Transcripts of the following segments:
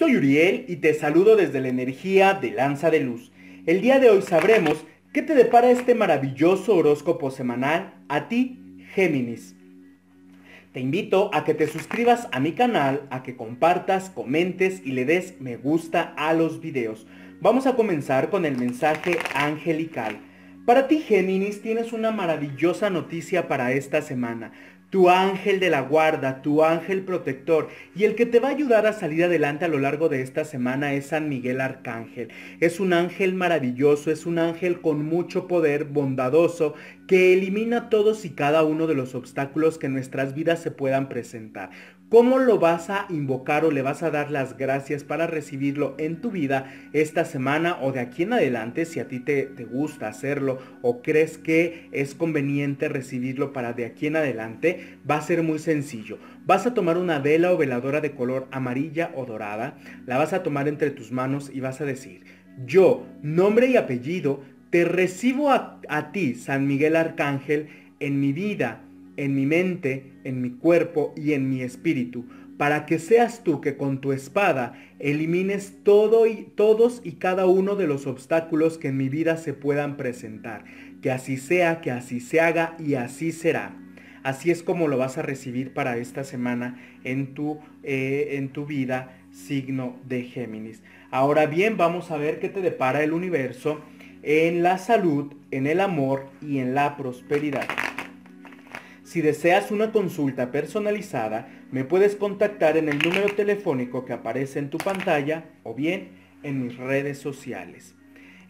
Soy Uriel y te saludo desde la energía de Lanza de Luz. El día de hoy sabremos qué te depara este maravilloso horóscopo semanal a ti, Géminis. Te invito a que te suscribas a mi canal, a que compartas, comentes y le des me gusta a los videos. Vamos a comenzar con el mensaje angelical. Para ti Géminis tienes una maravillosa noticia para esta semana tu ángel de la guarda, tu ángel protector. Y el que te va a ayudar a salir adelante a lo largo de esta semana es San Miguel Arcángel. Es un ángel maravilloso, es un ángel con mucho poder, bondadoso, que elimina todos y cada uno de los obstáculos que en nuestras vidas se puedan presentar. ¿Cómo lo vas a invocar o le vas a dar las gracias para recibirlo en tu vida esta semana o de aquí en adelante si a ti te, gusta hacerlo o crees que es conveniente recibirlo para de aquí en adelante? Va a ser muy sencillo. Vas a tomar una vela o veladora de color amarilla o dorada, la vas a tomar entre tus manos y vas a decir, yo, nombre y apellido, te recibo a ti, San Miguel Arcángel, en mi vida en mi mente, en mi cuerpo y en mi espíritu, para que seas tú que con tu espada elimines todo y, todos y cada uno de los obstáculos que en mi vida se puedan presentar. Que así sea, que así se haga y así será. Así es como lo vas a recibir para esta semana en tu, eh, en tu vida, signo de Géminis. Ahora bien, vamos a ver qué te depara el universo en la salud, en el amor y en la prosperidad. Si deseas una consulta personalizada, me puedes contactar en el número telefónico que aparece en tu pantalla o bien en mis redes sociales.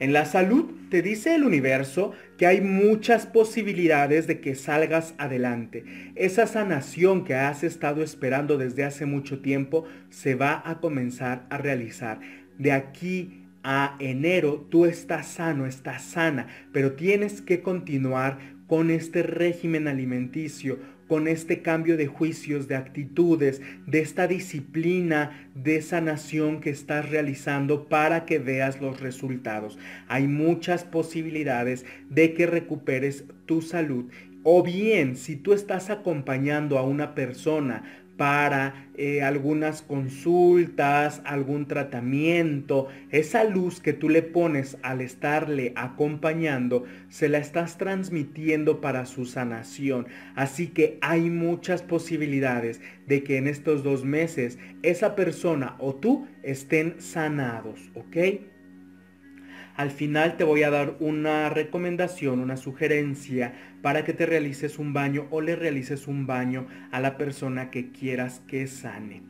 En la salud te dice el universo que hay muchas posibilidades de que salgas adelante. Esa sanación que has estado esperando desde hace mucho tiempo se va a comenzar a realizar. De aquí a enero tú estás sano, estás sana, pero tienes que continuar con este régimen alimenticio, con este cambio de juicios, de actitudes, de esta disciplina, de sanación que estás realizando para que veas los resultados. Hay muchas posibilidades de que recuperes tu salud. O bien, si tú estás acompañando a una persona para eh, algunas consultas, algún tratamiento. Esa luz que tú le pones al estarle acompañando, se la estás transmitiendo para su sanación. Así que hay muchas posibilidades de que en estos dos meses esa persona o tú estén sanados, ¿ok? Al final te voy a dar una recomendación, una sugerencia para que te realices un baño o le realices un baño a la persona que quieras que sane.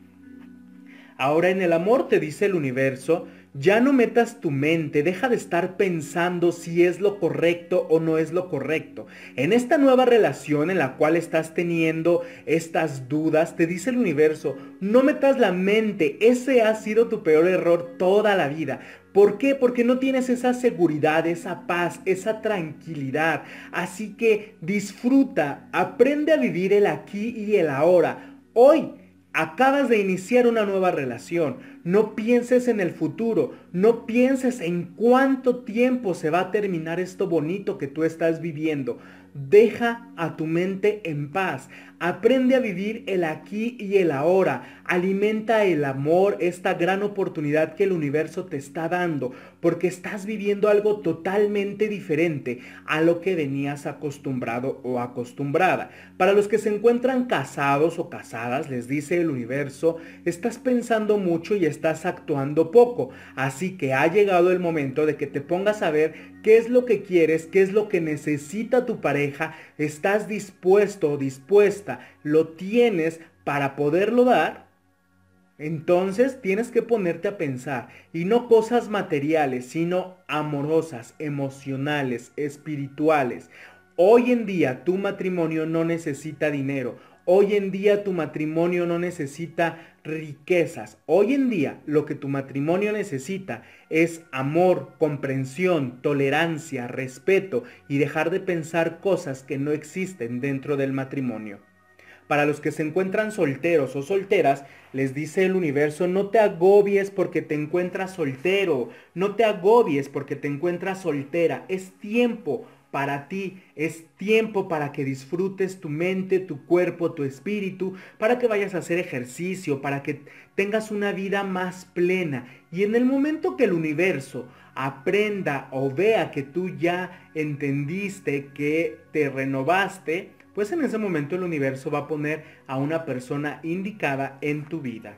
Ahora en el amor te dice el universo, ya no metas tu mente, deja de estar pensando si es lo correcto o no es lo correcto. En esta nueva relación en la cual estás teniendo estas dudas, te dice el universo, no metas la mente, ese ha sido tu peor error toda la vida. ¿Por qué? Porque no tienes esa seguridad, esa paz, esa tranquilidad. Así que disfruta, aprende a vivir el aquí y el ahora. Hoy Acabas de iniciar una nueva relación. No pienses en el futuro. No pienses en cuánto tiempo se va a terminar esto bonito que tú estás viviendo deja a tu mente en paz. Aprende a vivir el aquí y el ahora. Alimenta el amor, esta gran oportunidad que el universo te está dando, porque estás viviendo algo totalmente diferente a lo que venías acostumbrado o acostumbrada. Para los que se encuentran casados o casadas, les dice el universo, estás pensando mucho y estás actuando poco. Así que ha llegado el momento de que te pongas a ver qué es lo que quieres, qué es lo que necesita tu pareja estás dispuesto o dispuesta, lo tienes para poderlo dar, entonces tienes que ponerte a pensar, y no cosas materiales, sino amorosas, emocionales, espirituales. Hoy en día tu matrimonio no necesita dinero. Hoy en día tu matrimonio no necesita riquezas. Hoy en día lo que tu matrimonio necesita es amor, comprensión, tolerancia, respeto y dejar de pensar cosas que no existen dentro del matrimonio. Para los que se encuentran solteros o solteras, les dice el universo, no te agobies porque te encuentras soltero, no te agobies porque te encuentras soltera, es tiempo para ti. Es tiempo para que disfrutes tu mente, tu cuerpo, tu espíritu, para que vayas a hacer ejercicio, para que tengas una vida más plena. Y en el momento que el universo aprenda o vea que tú ya entendiste, que te renovaste, pues en ese momento el universo va a poner a una persona indicada en tu vida.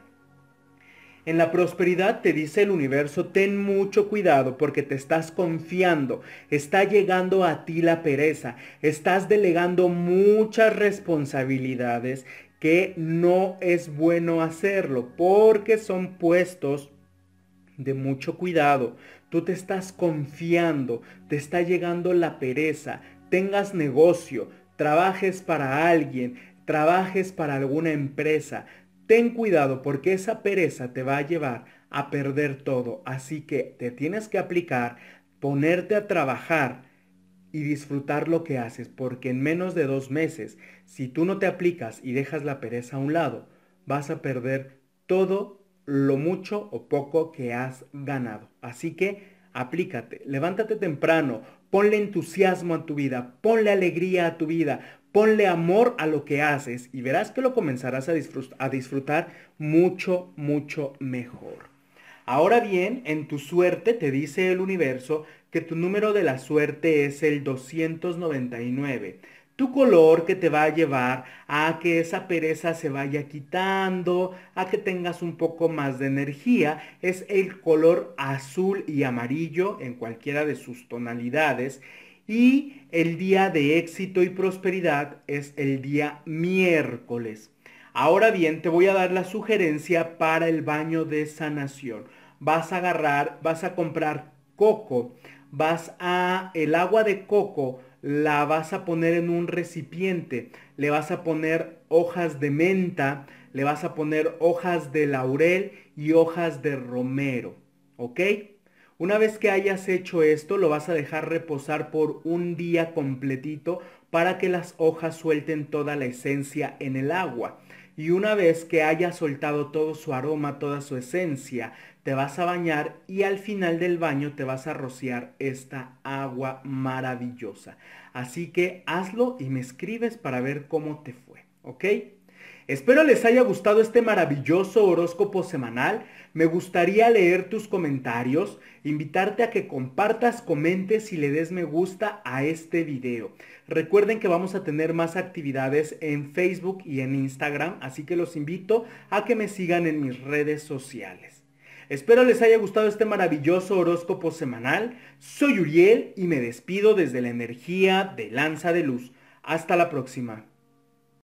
En la prosperidad te dice el universo, ten mucho cuidado porque te estás confiando, está llegando a ti la pereza, estás delegando muchas responsabilidades que no es bueno hacerlo porque son puestos de mucho cuidado. Tú te estás confiando, te está llegando la pereza, tengas negocio, trabajes para alguien, trabajes para alguna empresa, Ten cuidado porque esa pereza te va a llevar a perder todo. Así que te tienes que aplicar, ponerte a trabajar y disfrutar lo que haces, porque en menos de dos meses, si tú no te aplicas y dejas la pereza a un lado, vas a perder todo lo mucho o poco que has ganado. Así que aplícate, levántate temprano, ponle entusiasmo a tu vida, ponle alegría a tu vida, Ponle amor a lo que haces y verás que lo comenzarás a, a disfrutar mucho, mucho mejor. Ahora bien, en tu suerte te dice el universo que tu número de la suerte es el 299. Tu color que te va a llevar a que esa pereza se vaya quitando, a que tengas un poco más de energía, es el color azul y amarillo en cualquiera de sus tonalidades. Y el día de éxito y prosperidad es el día miércoles. Ahora bien, te voy a dar la sugerencia para el baño de sanación. Vas a agarrar, vas a comprar coco, vas a el agua de coco la vas a poner en un recipiente, le vas a poner hojas de menta, le vas a poner hojas de laurel y hojas de romero, ¿ok? Una vez que hayas hecho esto, lo vas a dejar reposar por un día completito para que las hojas suelten toda la esencia en el agua. Y una vez que haya soltado todo su aroma, toda su esencia, te vas a bañar y al final del baño te vas a rociar esta agua maravillosa. Así que hazlo y me escribes para ver cómo te fue, ¿ok? Espero les haya gustado este maravilloso horóscopo semanal. Me gustaría leer tus comentarios, invitarte a que compartas, comentes y le des me gusta a este video. Recuerden que vamos a tener más actividades en Facebook y en Instagram, así que los invito a que me sigan en mis redes sociales. Espero les haya gustado este maravilloso horóscopo semanal. Soy Uriel y me despido desde la energía de Lanza de Luz. Hasta la próxima.